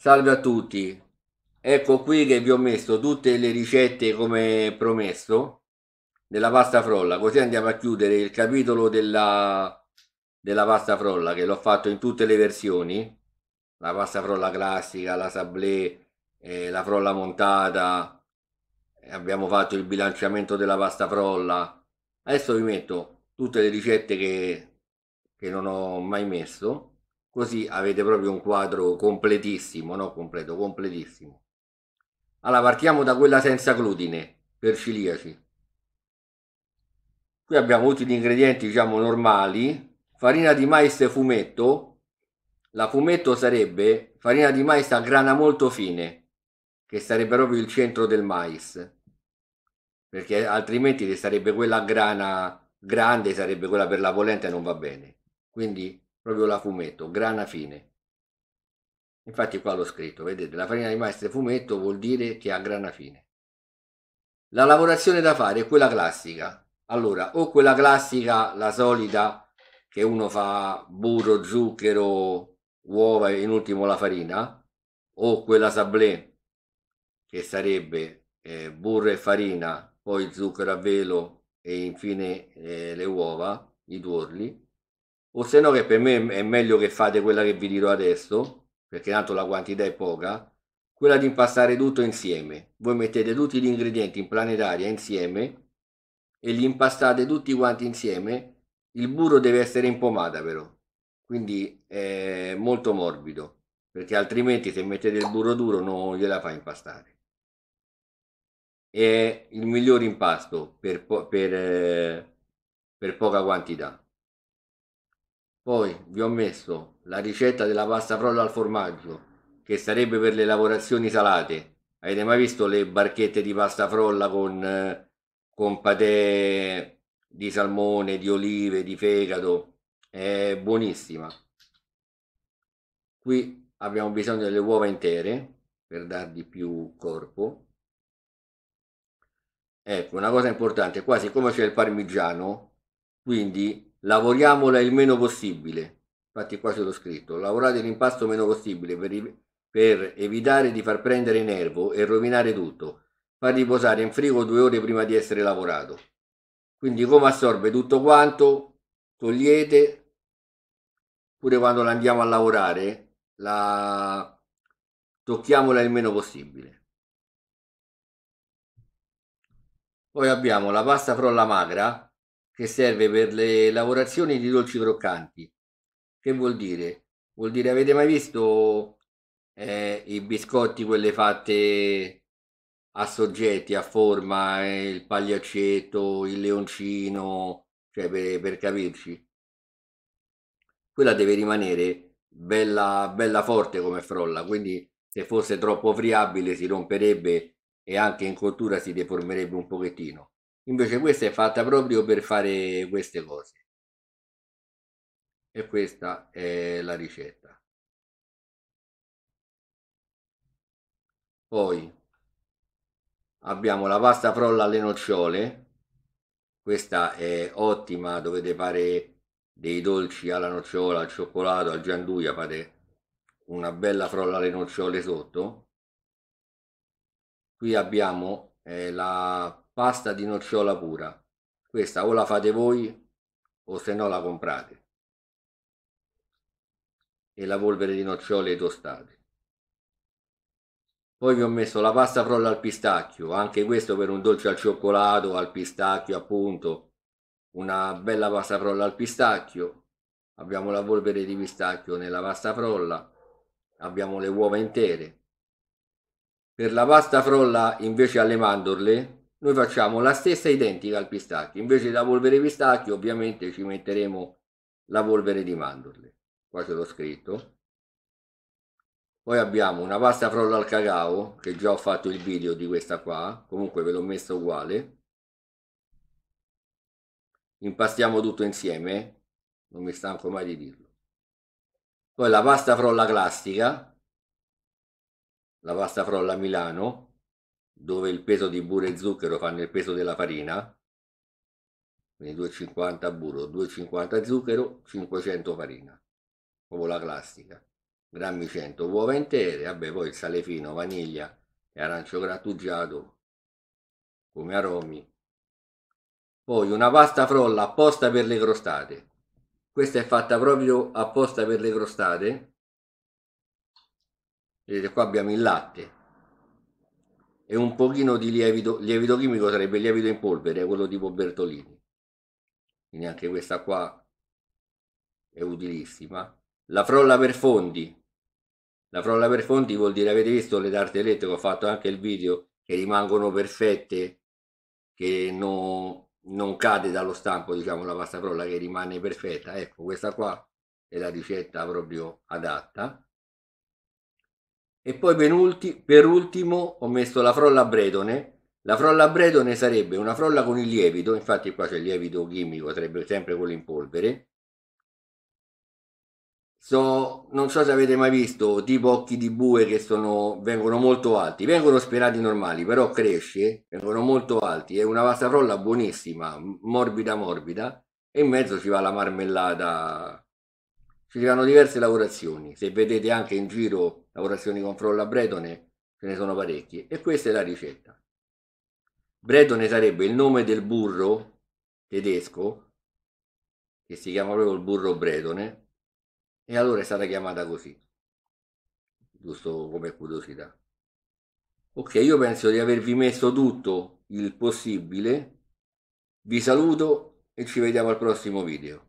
Salve a tutti, ecco qui che vi ho messo tutte le ricette come promesso della pasta frolla, così andiamo a chiudere il capitolo della, della pasta frolla che l'ho fatto in tutte le versioni, la pasta frolla classica, la sablé, eh, la frolla montata, abbiamo fatto il bilanciamento della pasta frolla, adesso vi metto tutte le ricette che, che non ho mai messo Così avete proprio un quadro completissimo, no? Completo, completissimo. Allora, partiamo da quella senza glutine, per ciliaci. Qui abbiamo tutti gli ingredienti, diciamo, normali. Farina di mais fumetto. La fumetto sarebbe farina di mais a grana molto fine, che sarebbe proprio il centro del mais. Perché altrimenti sarebbe quella grana grande, sarebbe quella per la polenta e non va bene. Quindi proprio la fumetto, grana fine. Infatti qua l'ho scritto, vedete, la farina di mais fumetto vuol dire che ha grana fine. La lavorazione da fare è quella classica. Allora, o quella classica, la solita, che uno fa burro, zucchero, uova e in ultimo la farina, o quella sablé, che sarebbe eh, burro e farina, poi zucchero a velo e infine eh, le uova, i tuorli, o se no che per me è meglio che fate quella che vi dirò adesso, perché tanto la quantità è poca, quella di impastare tutto insieme. Voi mettete tutti gli ingredienti in planetaria insieme e li impastate tutti quanti insieme. Il burro deve essere in pomata però, quindi è molto morbido, perché altrimenti se mettete il burro duro non gliela fa impastare è il miglior impasto per, per, eh, per, poca quantità. Poi vi ho messo la ricetta della pasta frolla al formaggio, che sarebbe per le lavorazioni salate. Avete mai visto le barchette di pasta frolla con, eh, con patè di salmone, di olive, di fegato? È buonissima. Qui abbiamo bisogno delle uova intere per dargli più corpo. Ecco, una cosa importante, qua siccome c'è il parmigiano, quindi lavoriamola il meno possibile, infatti qua ce l'ho scritto, lavorate l'impasto il meno possibile per, per evitare di far prendere nervo e rovinare tutto, far riposare in frigo due ore prima di essere lavorato. Quindi come assorbe tutto quanto, togliete, pure quando la andiamo a lavorare, la tocchiamola il meno possibile. Poi abbiamo la pasta frolla magra, che serve per le lavorazioni di dolci croccanti. Che vuol dire? Vuol dire avete mai visto eh, i biscotti, quelle fatte a soggetti, a forma, eh, il pagliaccetto, il leoncino, cioè per, per capirci? Quella deve rimanere bella, bella forte come frolla, quindi se fosse troppo friabile si romperebbe e anche in cottura si deformerebbe un pochettino. Invece questa è fatta proprio per fare queste cose. E questa è la ricetta. Poi abbiamo la pasta frolla alle nocciole. Questa è ottima, dovete fare dei dolci alla nocciola, al cioccolato, al gianduia, fate una bella frolla alle nocciole sotto. Qui abbiamo eh, la pasta di nocciola pura. Questa o la fate voi o se no la comprate. E la polvere di nocciole tostate. Poi vi ho messo la pasta frolla al pistacchio, anche questo per un dolce al cioccolato, al pistacchio appunto. Una bella pasta frolla al pistacchio. Abbiamo la polvere di pistacchio nella pasta frolla. Abbiamo le uova intere. Per la pasta frolla invece alle mandorle noi facciamo la stessa identica al pistacchio. Invece da polvere pistacchio ovviamente ci metteremo la polvere di mandorle. Qua ce l'ho scritto. Poi abbiamo una pasta frolla al cacao, che già ho fatto il video di questa qua, comunque ve l'ho messa uguale. Impastiamo tutto insieme, non mi stanco mai di dirlo. Poi la pasta frolla classica, la pasta frolla a Milano, dove il peso di burro e zucchero fanno il peso della farina, quindi 2,50 burro, 2,50 zucchero, 500 farina, proprio la classica, grammi 100, uova intere, vabbè poi il sale fino, vaniglia e arancio grattugiato come aromi. Poi una pasta frolla apposta per le crostate, questa è fatta proprio apposta per le crostate, vedete qua abbiamo il latte e un pochino di lievito, lievito chimico sarebbe lievito in polvere, quello tipo Bertolini. Quindi anche questa qua è utilissima. La frolla per fondi. La frolla per fondi vuol dire, avete visto le tartellette elettriche, ho fatto anche il video, che rimangono perfette, che non, non cade dallo stampo, diciamo, la pasta frolla che rimane perfetta. Ecco, questa qua è la ricetta proprio adatta. E poi per ultimo ho messo la frolla bredone. La frolla bredone sarebbe una frolla con il lievito, infatti qua c'è il lievito chimico, sarebbe sempre quello in polvere. So, non so se avete mai visto tipo occhi di bue che sono, vengono molto alti, vengono sperati normali, però cresce, vengono molto alti, è una vasta frolla buonissima, morbida morbida, e in mezzo ci va la marmellata ci saranno diverse lavorazioni, se vedete anche in giro lavorazioni con frolla bretone, ce ne sono parecchie, e questa è la ricetta. Bretone sarebbe il nome del burro tedesco, che si chiama proprio il burro bretone, e allora è stata chiamata così, giusto come curiosità. Ok, io penso di avervi messo tutto il possibile, vi saluto e ci vediamo al prossimo video.